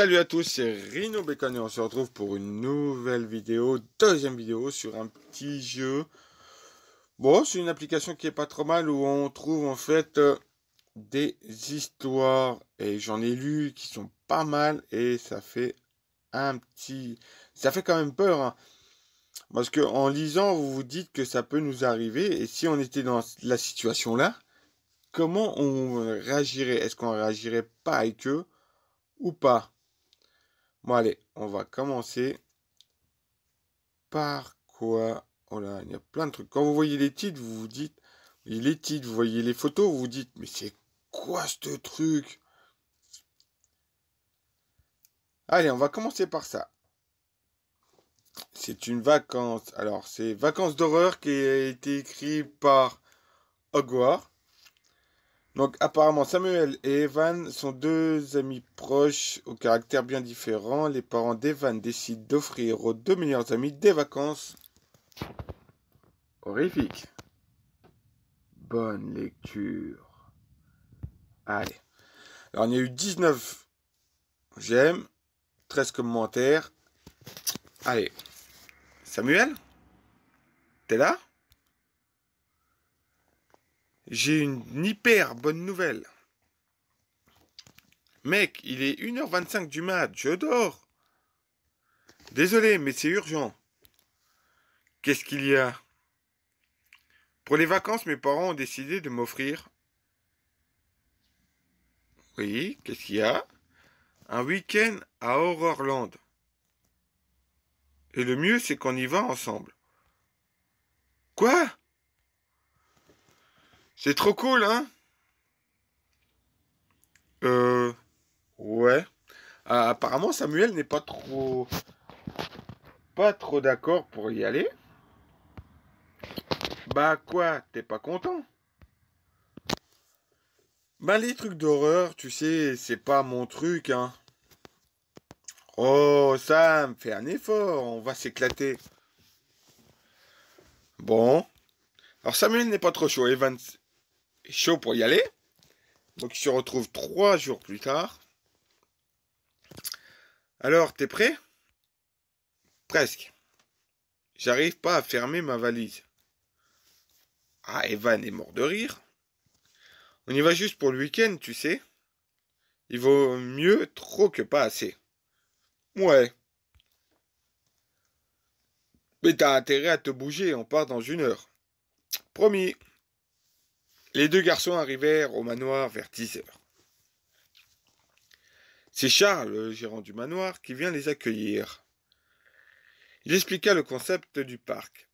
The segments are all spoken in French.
Salut à tous, c'est Rino Bacon et on se retrouve pour une nouvelle vidéo, deuxième vidéo sur un petit jeu. Bon, c'est une application qui est pas trop mal où on trouve en fait euh, des histoires et j'en ai lu qui sont pas mal et ça fait un petit... Ça fait quand même peur. Hein. Parce que en lisant, vous vous dites que ça peut nous arriver et si on était dans la situation là, comment on réagirait Est-ce qu'on réagirait pas avec eux ou pas Bon, allez, on va commencer par quoi Oh là, il y a plein de trucs. Quand vous voyez les titres, vous vous dites, voyez les titres, vous voyez les photos, vous vous dites, mais c'est quoi ce truc Allez, on va commencer par ça. C'est une vacance. Alors, c'est Vacances d'horreur qui a été écrit par Hogwarts. Donc apparemment Samuel et Evan sont deux amis proches au caractère bien différent. Les parents d'Evan décident d'offrir aux deux meilleurs amis des vacances. Horrifique. Bonne lecture. Allez. Alors il y a eu 19 j'aime, 13 commentaires. Allez. Samuel T'es là j'ai une hyper bonne nouvelle. Mec, il est 1h25 du mat, je dors. Désolé, mais c'est urgent. Qu'est-ce qu'il y a Pour les vacances, mes parents ont décidé de m'offrir. Oui, qu'est-ce qu'il y a Un week-end à Horrorland. Et le mieux, c'est qu'on y va ensemble. Quoi c'est trop cool, hein Euh... Ouais. Ah, apparemment, Samuel n'est pas trop... Pas trop d'accord pour y aller. Bah quoi, t'es pas content Bah les trucs d'horreur, tu sais, c'est pas mon truc, hein. Oh, Sam, fait un effort, on va s'éclater. Bon. Alors Samuel n'est pas trop chaud, Evans, hein, chaud pour y aller. Donc je se retrouve trois jours plus tard. Alors, t'es prêt Presque. J'arrive pas à fermer ma valise. Ah, Evan est mort de rire. On y va juste pour le week-end, tu sais. Il vaut mieux trop que pas assez. Ouais. Mais t'as intérêt à te bouger, on part dans une heure. Promis. Les deux garçons arrivèrent au manoir vers 10 heures. C'est Charles, le gérant du manoir, qui vient les accueillir. Il expliqua le concept du parc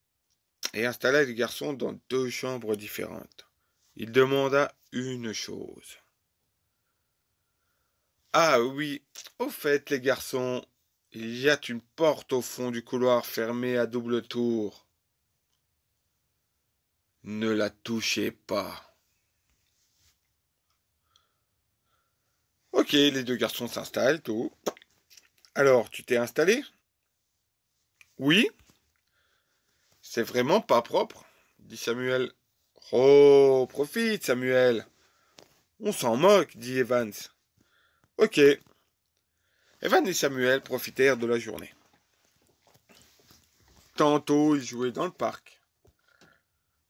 et installa les garçons dans deux chambres différentes. Il demanda une chose. Ah oui, au fait, les garçons, il y a une porte au fond du couloir fermée à double tour. Ne la touchez pas. Ok, les deux garçons s'installent, tout. Alors, tu t'es installé Oui. C'est vraiment pas propre, dit Samuel. Oh, profite, Samuel. On s'en moque, dit Evans. Ok. Evans et Samuel profitèrent de la journée. Tantôt ils jouaient dans le parc.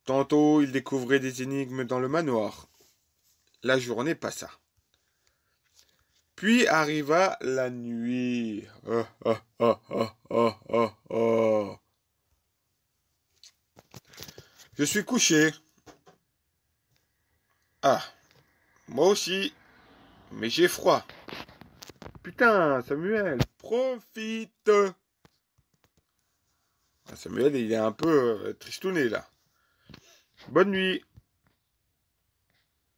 Tantôt ils découvraient des énigmes dans le manoir. La journée passa. Puis arriva la nuit. Je suis couché. Ah, moi aussi, mais j'ai froid. Putain, Samuel, profite. Ah, Samuel, il est un peu euh, tristouné là. Bonne nuit.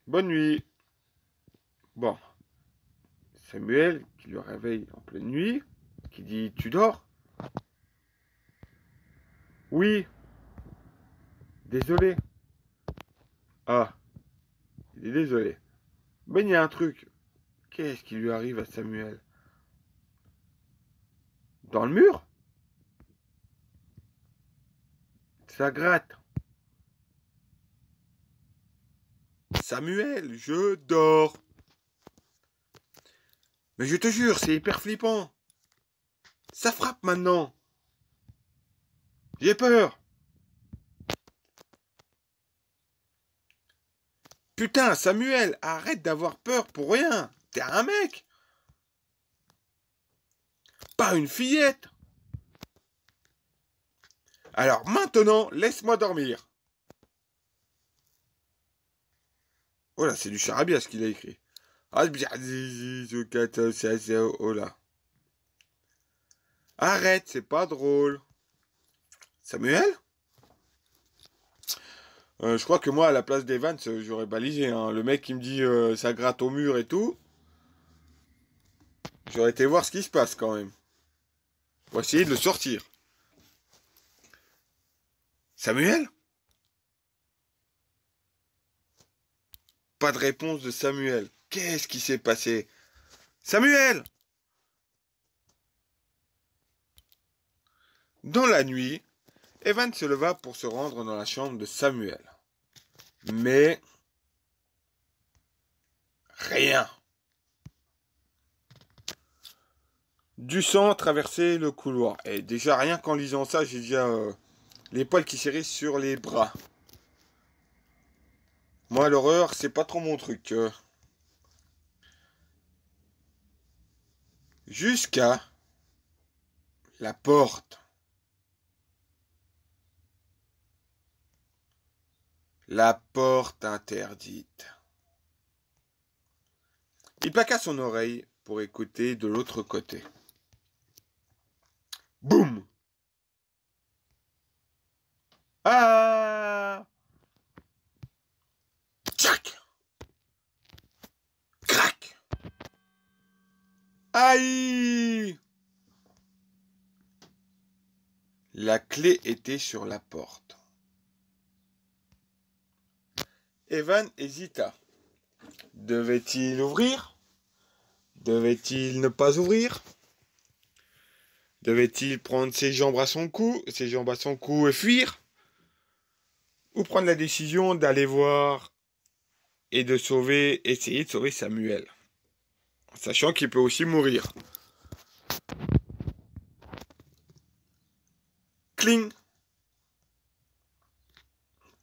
Bonne nuit. Bon. Samuel qui le réveille en pleine nuit, qui dit Tu dors Oui. Désolé. Ah. Il est désolé. Ben, il y a un truc. Qu'est-ce qui lui arrive à Samuel Dans le mur Ça gratte. Samuel, je dors. Mais je te jure, c'est hyper flippant. Ça frappe maintenant. J'ai peur. Putain, Samuel, arrête d'avoir peur pour rien. T'es un mec. Pas une fillette. Alors maintenant, laisse-moi dormir. Voilà, oh c'est du charabia ce qu'il a écrit. Arrête, c'est pas drôle. Samuel euh, je crois que moi, à la place d'Evans, euh, j'aurais balisé. Hein. Le mec qui me dit euh, ça gratte au mur et tout. J'aurais été voir ce qui se passe quand même. Pour essayer de le sortir. Samuel Pas de réponse de Samuel. Qu'est-ce qui s'est passé Samuel Dans la nuit, Evan se leva pour se rendre dans la chambre de Samuel. Mais... Rien. Du sang traversait le couloir. Et déjà rien qu'en lisant ça, j'ai déjà euh, les poils qui serraient sur les bras. Moi, l'horreur, c'est pas trop mon truc. Euh. jusqu'à la porte. La porte interdite. Il plaqua son oreille pour écouter de l'autre côté. Boum était sur la porte. Evan hésita. Devait-il ouvrir Devait-il ne pas ouvrir Devait-il prendre ses jambes à son cou, ses jambes à son cou et fuir Ou prendre la décision d'aller voir et de sauver, essayer de sauver Samuel, sachant qu'il peut aussi mourir.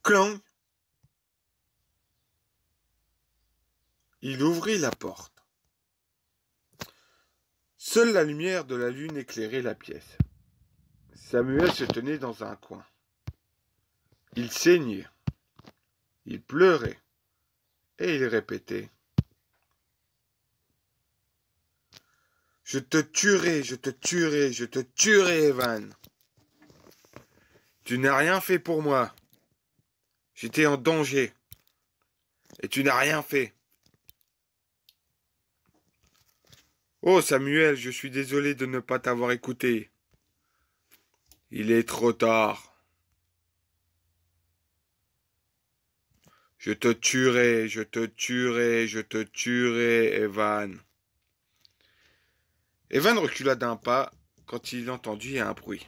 Clang. Il ouvrit la porte. Seule la lumière de la lune éclairait la pièce. Samuel se tenait dans un coin. Il saignait. Il pleurait. Et il répétait. Je te tuerai, je te tuerai, je te tuerai, Evan. Tu n'as rien fait pour moi. J'étais en danger. Et tu n'as rien fait. Oh Samuel, je suis désolé de ne pas t'avoir écouté. Il est trop tard. Je te tuerai, je te tuerai, je te tuerai, Evan. Evan recula d'un pas quand il entendit un bruit.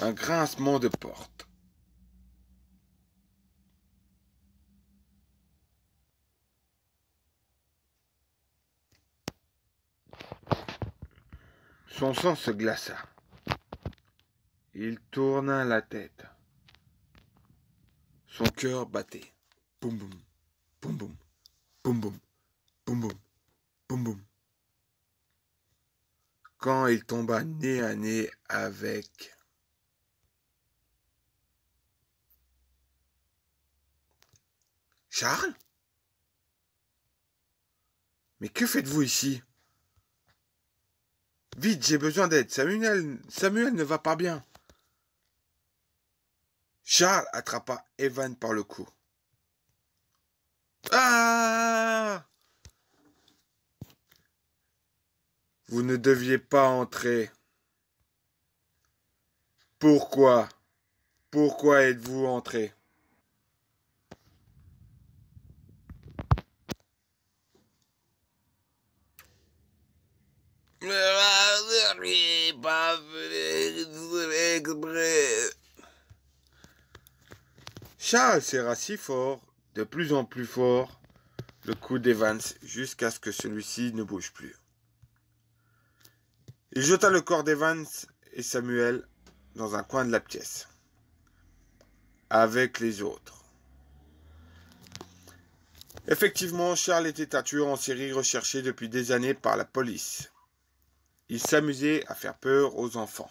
un grincement de porte. Son sang se glaça. Il tourna la tête. Son cœur battait. Boum boum, boum boum, boum boum, boum boum, boum boum. Quand il tomba nez à nez avec Charles Mais que faites-vous ici Vite, j'ai besoin d'aide. Samuel, Samuel ne va pas bien. Charles attrapa Evan par le cou. Ah Vous ne deviez pas entrer. Pourquoi Pourquoi êtes-vous entré Charles serra si fort, de plus en plus fort, le coup d'Evans jusqu'à ce que celui-ci ne bouge plus. Il jeta le corps d'Evans et Samuel dans un coin de la pièce, avec les autres. Effectivement, Charles était un tueur en série recherché depuis des années par la police. Il s'amusait à faire peur aux enfants.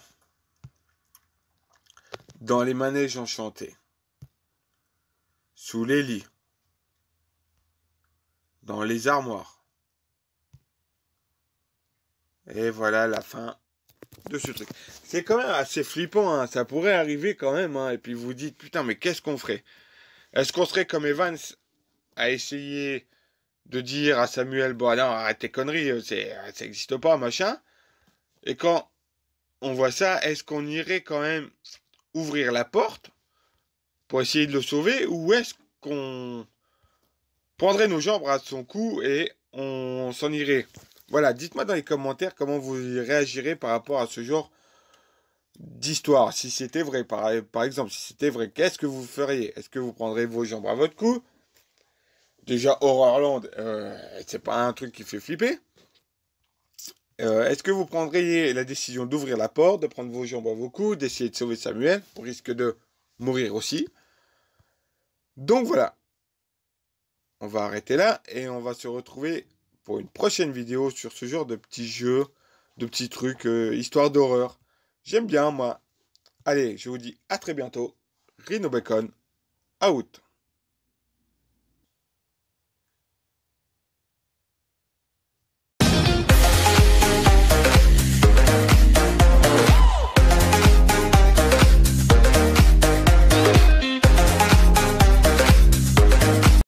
Dans les manèges enchantés. Sous les lits. Dans les armoires. Et voilà la fin de ce truc. C'est quand même assez flippant, hein. ça pourrait arriver quand même. Hein. Et puis vous dites, putain, mais qu'est-ce qu'on ferait Est-ce qu'on serait comme Evans à essayer de dire à Samuel, bon, non, arrête tes conneries, euh, euh, ça n'existe pas, machin et quand on voit ça, est-ce qu'on irait quand même ouvrir la porte pour essayer de le sauver ou est-ce qu'on prendrait nos jambes à son cou et on s'en irait Voilà, dites-moi dans les commentaires comment vous réagirez par rapport à ce genre d'histoire. Si c'était vrai, par, exemple, si c'était vrai, qu'est-ce que vous feriez Est-ce que vous prendrez vos jambes à votre cou Déjà, Horrorland, euh, c'est pas un truc qui fait flipper. Euh, est-ce que vous prendriez la décision d'ouvrir la porte, de prendre vos jambes à vos coups, d'essayer de sauver Samuel, au risque de mourir aussi Donc voilà. On va arrêter là et on va se retrouver pour une prochaine vidéo sur ce genre de petits jeux, de petits trucs, euh, histoire d'horreur. J'aime bien, moi. Allez, je vous dis à très bientôt. Rhino Bacon, out.